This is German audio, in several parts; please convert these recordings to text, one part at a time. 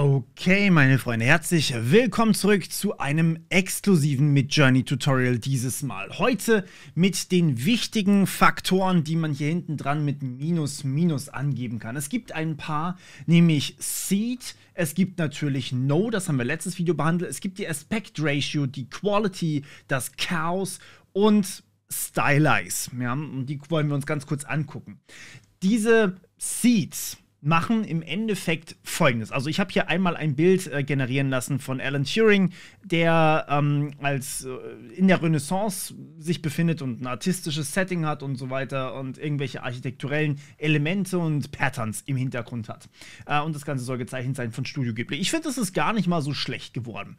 Okay, meine Freunde, herzlich willkommen zurück zu einem exklusiven Midjourney Tutorial dieses Mal. Heute mit den wichtigen Faktoren, die man hier hinten dran mit Minus Minus angeben kann. Es gibt ein paar, nämlich Seed, es gibt natürlich No, das haben wir letztes Video behandelt. Es gibt die Aspect Ratio, die Quality, das Chaos und Stylize. Ja, und die wollen wir uns ganz kurz angucken. Diese Seeds machen im Endeffekt folgendes. Also ich habe hier einmal ein Bild äh, generieren lassen von Alan Turing, der ähm, als äh, in der Renaissance sich befindet und ein artistisches Setting hat und so weiter und irgendwelche architekturellen Elemente und Patterns im Hintergrund hat. Äh, und das Ganze soll gezeichnet sein von Studio Ghibli. Ich finde, das ist gar nicht mal so schlecht geworden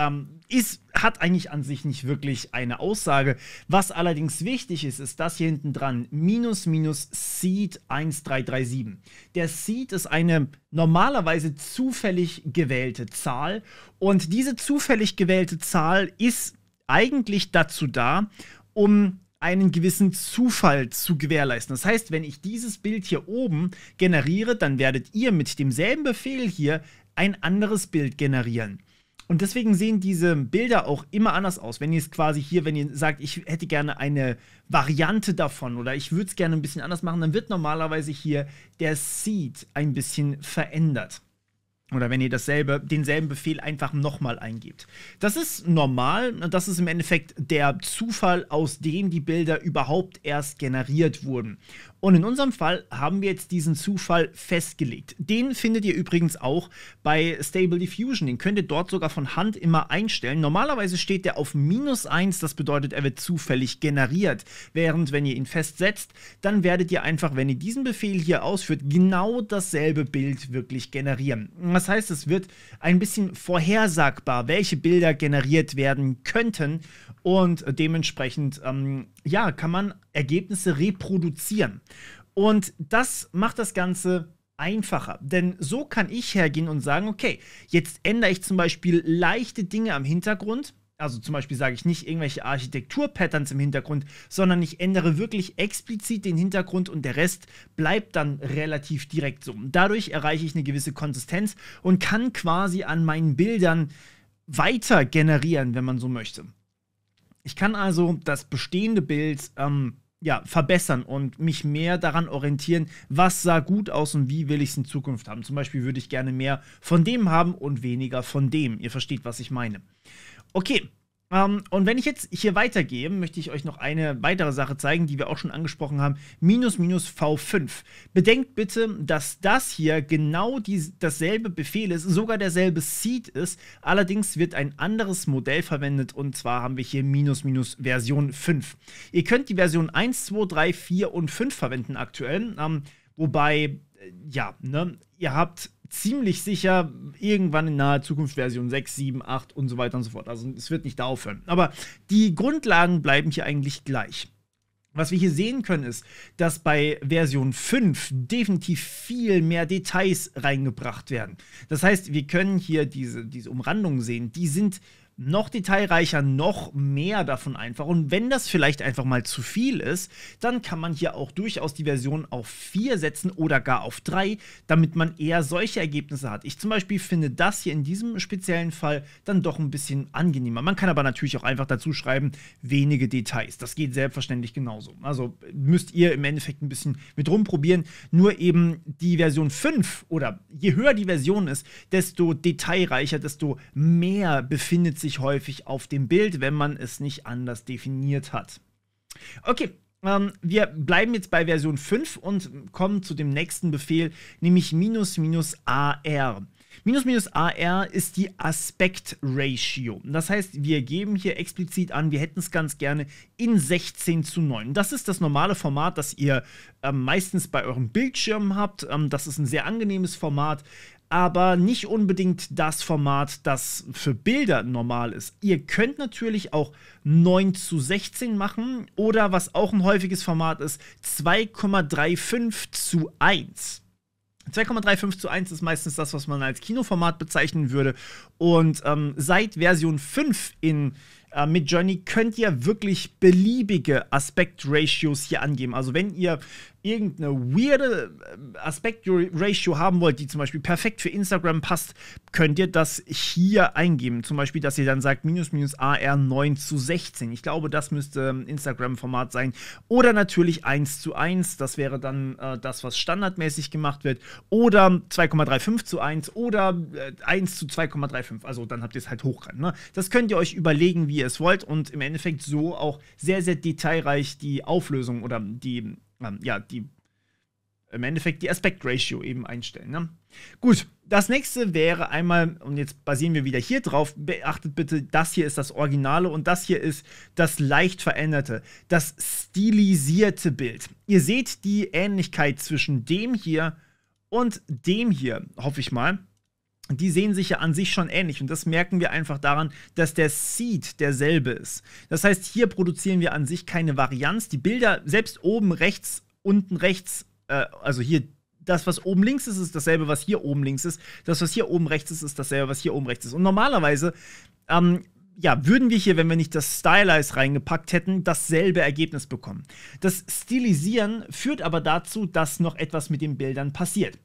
ähm, ist, hat eigentlich an sich nicht wirklich eine Aussage. Was allerdings wichtig ist, ist das hier hinten dran, minus minus Seed 1337. Der Seed ist eine normalerweise zufällig gewählte Zahl und diese zufällig gewählte Zahl ist eigentlich dazu da, um einen gewissen Zufall zu gewährleisten. Das heißt, wenn ich dieses Bild hier oben generiere, dann werdet ihr mit demselben Befehl hier ein anderes Bild generieren. Und deswegen sehen diese Bilder auch immer anders aus. Wenn ihr es quasi hier, wenn ihr sagt, ich hätte gerne eine Variante davon oder ich würde es gerne ein bisschen anders machen, dann wird normalerweise hier der Seed ein bisschen verändert. Oder wenn ihr dasselbe, denselben Befehl einfach nochmal eingebt. Das ist normal und das ist im Endeffekt der Zufall, aus dem die Bilder überhaupt erst generiert wurden. Und in unserem Fall haben wir jetzt diesen Zufall festgelegt. Den findet ihr übrigens auch bei Stable Diffusion. Den könnt ihr dort sogar von Hand immer einstellen. Normalerweise steht der auf minus 1, das bedeutet, er wird zufällig generiert. Während wenn ihr ihn festsetzt, dann werdet ihr einfach, wenn ihr diesen Befehl hier ausführt, genau dasselbe Bild wirklich generieren. Das heißt, es wird ein bisschen vorhersagbar, welche Bilder generiert werden könnten und dementsprechend ähm, ja, kann man Ergebnisse reproduzieren. Und das macht das Ganze einfacher. Denn so kann ich hergehen und sagen, okay, jetzt ändere ich zum Beispiel leichte Dinge am Hintergrund. Also zum Beispiel sage ich nicht irgendwelche Architekturpatterns im Hintergrund, sondern ich ändere wirklich explizit den Hintergrund und der Rest bleibt dann relativ direkt so. dadurch erreiche ich eine gewisse Konsistenz und kann quasi an meinen Bildern weiter generieren, wenn man so möchte. Ich kann also das bestehende Bild ähm, ja, verbessern und mich mehr daran orientieren, was sah gut aus und wie will ich es in Zukunft haben. Zum Beispiel würde ich gerne mehr von dem haben und weniger von dem. Ihr versteht, was ich meine. Okay, um, ähm, und wenn ich jetzt hier weitergehe, möchte ich euch noch eine weitere Sache zeigen, die wir auch schon angesprochen haben. Minus minus V5. Bedenkt bitte, dass das hier genau die, dasselbe Befehl ist, sogar derselbe Seed ist. Allerdings wird ein anderes Modell verwendet und zwar haben wir hier minus minus Version 5. Ihr könnt die Version 1, 2, 3, 4 und 5 verwenden aktuell. Um, ähm, wobei, äh, ja, ne, ihr habt ziemlich sicher irgendwann in naher Zukunft Version 6, 7, 8 und so weiter und so fort. Also es wird nicht da aufhören. Aber die Grundlagen bleiben hier eigentlich gleich. Was wir hier sehen können, ist, dass bei Version 5 definitiv viel mehr Details reingebracht werden. Das heißt, wir können hier diese, diese Umrandungen sehen, die sind noch detailreicher, noch mehr davon einfach. Und wenn das vielleicht einfach mal zu viel ist, dann kann man hier auch durchaus die Version auf 4 setzen oder gar auf 3, damit man eher solche Ergebnisse hat. Ich zum Beispiel finde das hier in diesem speziellen Fall dann doch ein bisschen angenehmer. Man kann aber natürlich auch einfach dazu schreiben, wenige Details. Das geht selbstverständlich genauso. Also müsst ihr im Endeffekt ein bisschen mit rumprobieren. Nur eben die Version 5 oder je höher die Version ist, desto detailreicher, desto mehr befindet sich sich häufig auf dem Bild, wenn man es nicht anders definiert hat. Okay, ähm, wir bleiben jetzt bei Version 5 und kommen zu dem nächsten Befehl, nämlich minus minus AR. Minus minus AR ist die Aspekt-Ratio. Das heißt, wir geben hier explizit an, wir hätten es ganz gerne in 16 zu 9. Das ist das normale Format, das ihr ähm, meistens bei eurem Bildschirm habt. Ähm, das ist ein sehr angenehmes Format aber nicht unbedingt das Format, das für Bilder normal ist. Ihr könnt natürlich auch 9 zu 16 machen oder was auch ein häufiges Format ist, 2,35 zu 1. 2,35 zu 1 ist meistens das, was man als Kinoformat bezeichnen würde. Und ähm, seit Version 5 in äh, Midjourney könnt ihr wirklich beliebige Aspektratios hier angeben. Also wenn ihr irgendeine weirde äh, Aspekt-Ratio haben wollt, die zum Beispiel perfekt für Instagram passt, könnt ihr das hier eingeben. Zum Beispiel, dass ihr dann sagt, minus minus AR 9 zu 16. Ich glaube, das müsste Instagram-Format sein. Oder natürlich 1 zu 1. Das wäre dann äh, das, was standardmäßig gemacht wird. Oder 2,35 zu 1 oder äh, 1 zu 2,35. Also dann habt ihr es halt hochgerannt. Ne? Das könnt ihr euch überlegen, wie ihr es wollt und im Endeffekt so auch sehr, sehr detailreich die Auflösung oder die ähm, ja, die im Endeffekt die Aspect Ratio eben einstellen. Ne? Gut, das nächste wäre einmal, und jetzt basieren wir wieder hier drauf, beachtet bitte, das hier ist das Originale und das hier ist das leicht veränderte, das stilisierte Bild. Ihr seht die Ähnlichkeit zwischen dem hier und dem hier, hoffe ich mal die sehen sich ja an sich schon ähnlich. Und das merken wir einfach daran, dass der Seed derselbe ist. Das heißt, hier produzieren wir an sich keine Varianz. Die Bilder, selbst oben rechts, unten rechts, äh, also hier das, was oben links ist, ist dasselbe, was hier oben links ist. Das, was hier oben rechts ist, ist dasselbe, was hier oben rechts ist. Und normalerweise, ähm, ja, würden wir hier, wenn wir nicht das Stylize reingepackt hätten, dasselbe Ergebnis bekommen. Das Stilisieren führt aber dazu, dass noch etwas mit den Bildern passiert.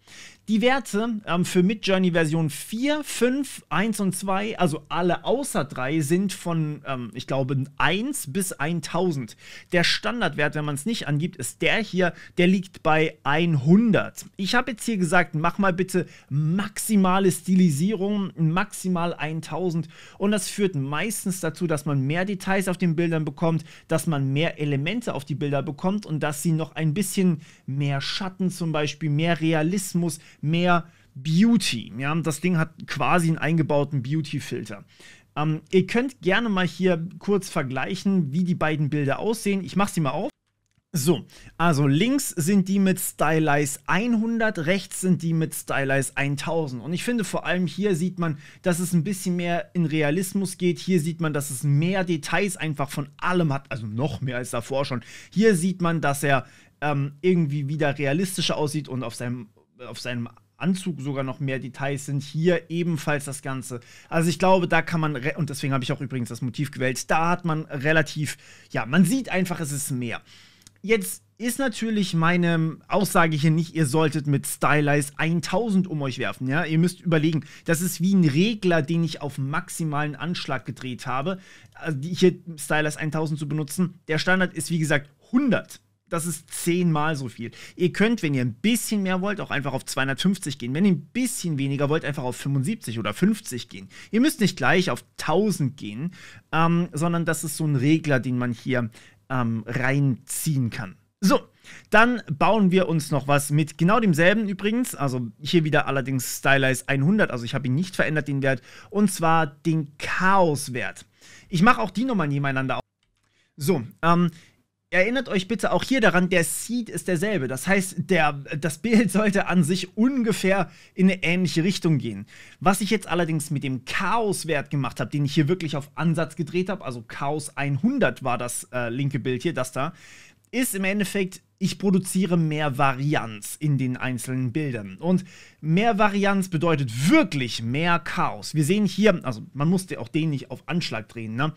Die Werte ähm, für Midjourney Version 4, 5, 1 und 2, also alle außer 3, sind von, ähm, ich glaube, 1 bis 1000. Der Standardwert, wenn man es nicht angibt, ist der hier, der liegt bei 100. Ich habe jetzt hier gesagt, mach mal bitte maximale Stilisierung, maximal 1000. Und das führt meistens dazu, dass man mehr Details auf den Bildern bekommt, dass man mehr Elemente auf die Bilder bekommt und dass sie noch ein bisschen mehr Schatten zum Beispiel, mehr Realismus, mehr Beauty. Ja, das Ding hat quasi einen eingebauten Beauty-Filter. Ähm, ihr könnt gerne mal hier kurz vergleichen, wie die beiden Bilder aussehen. Ich mache sie mal auf. So, also links sind die mit Stylize 100, rechts sind die mit Stylize 1000. Und ich finde vor allem hier sieht man, dass es ein bisschen mehr in Realismus geht. Hier sieht man, dass es mehr Details einfach von allem hat, also noch mehr als davor schon. Hier sieht man, dass er ähm, irgendwie wieder realistischer aussieht und auf seinem auf seinem Anzug sogar noch mehr Details sind. Hier ebenfalls das Ganze. Also ich glaube, da kann man, und deswegen habe ich auch übrigens das Motiv gewählt, da hat man relativ, ja, man sieht einfach, es ist mehr. Jetzt ist natürlich meine Aussage hier nicht, ihr solltet mit Stylize 1000 um euch werfen. Ja? Ihr müsst überlegen, das ist wie ein Regler, den ich auf maximalen Anschlag gedreht habe. Also hier Stylize 1000 zu benutzen. Der Standard ist wie gesagt 100. Das ist zehnmal so viel. Ihr könnt, wenn ihr ein bisschen mehr wollt, auch einfach auf 250 gehen. Wenn ihr ein bisschen weniger wollt, einfach auf 75 oder 50 gehen. Ihr müsst nicht gleich auf 1000 gehen, ähm, sondern das ist so ein Regler, den man hier ähm, reinziehen kann. So, dann bauen wir uns noch was mit genau demselben übrigens. Also hier wieder allerdings Stylize 100. Also ich habe ihn nicht verändert, den Wert. Und zwar den Chaos-Wert. Ich mache auch die nochmal nebeneinander auf. So, ähm, Erinnert euch bitte auch hier daran, der Seed ist derselbe. Das heißt, der, das Bild sollte an sich ungefähr in eine ähnliche Richtung gehen. Was ich jetzt allerdings mit dem Chaos-Wert gemacht habe, den ich hier wirklich auf Ansatz gedreht habe, also Chaos 100 war das äh, linke Bild hier, das da, ist im Endeffekt, ich produziere mehr Varianz in den einzelnen Bildern. Und mehr Varianz bedeutet wirklich mehr Chaos. Wir sehen hier, also man musste auch den nicht auf Anschlag drehen, ne?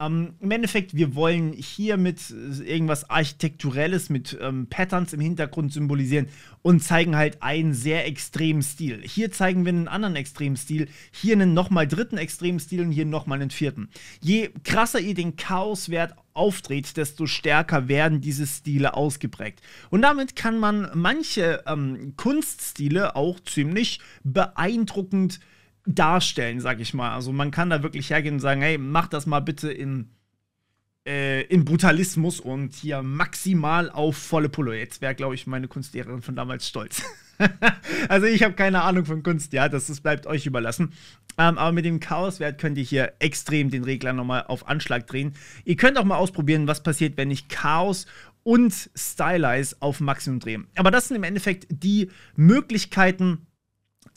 Ähm, Im Endeffekt, wir wollen hier mit äh, irgendwas Architekturelles, mit ähm, Patterns im Hintergrund symbolisieren und zeigen halt einen sehr extremen Stil. Hier zeigen wir einen anderen extremen Stil, hier einen nochmal dritten extremen Stil und hier nochmal einen vierten. Je krasser ihr den Chaoswert aufdreht, desto stärker werden diese Stile ausgeprägt. Und damit kann man manche ähm, Kunststile auch ziemlich beeindruckend darstellen, sag ich mal. Also man kann da wirklich hergehen und sagen, hey, mach das mal bitte in, äh, in Brutalismus und hier maximal auf volle Pulle. Jetzt wäre, glaube ich, meine Kunstlehrerin von damals stolz. also ich habe keine Ahnung von Kunst, ja, das, das bleibt euch überlassen. Ähm, aber mit dem Chaoswert könnt ihr hier extrem den Regler nochmal auf Anschlag drehen. Ihr könnt auch mal ausprobieren, was passiert, wenn ich Chaos und Stylize auf Maximum drehe. Aber das sind im Endeffekt die Möglichkeiten,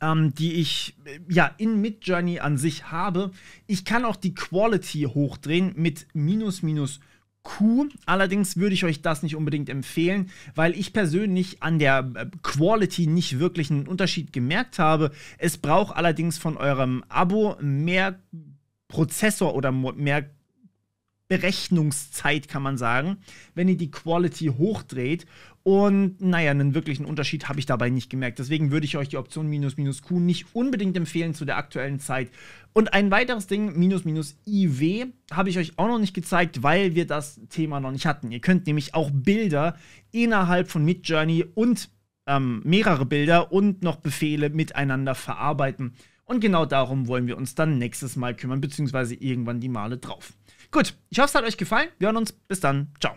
ähm, die ich äh, ja in Midjourney an sich habe. Ich kann auch die Quality hochdrehen mit minus minus Q. Allerdings würde ich euch das nicht unbedingt empfehlen, weil ich persönlich an der äh, Quality nicht wirklich einen Unterschied gemerkt habe. Es braucht allerdings von eurem Abo mehr Prozessor oder mehr Berechnungszeit, kann man sagen, wenn ihr die Quality hochdreht. Und naja, einen wirklichen Unterschied habe ich dabei nicht gemerkt. Deswegen würde ich euch die Option minus minus Q nicht unbedingt empfehlen zu der aktuellen Zeit. Und ein weiteres Ding, minus minus IW, habe ich euch auch noch nicht gezeigt, weil wir das Thema noch nicht hatten. Ihr könnt nämlich auch Bilder innerhalb von Midjourney und ähm, mehrere Bilder und noch Befehle miteinander verarbeiten. Und genau darum wollen wir uns dann nächstes Mal kümmern, beziehungsweise irgendwann die Male drauf. Gut, ich hoffe, es hat euch gefallen. Wir hören uns. Bis dann. Ciao.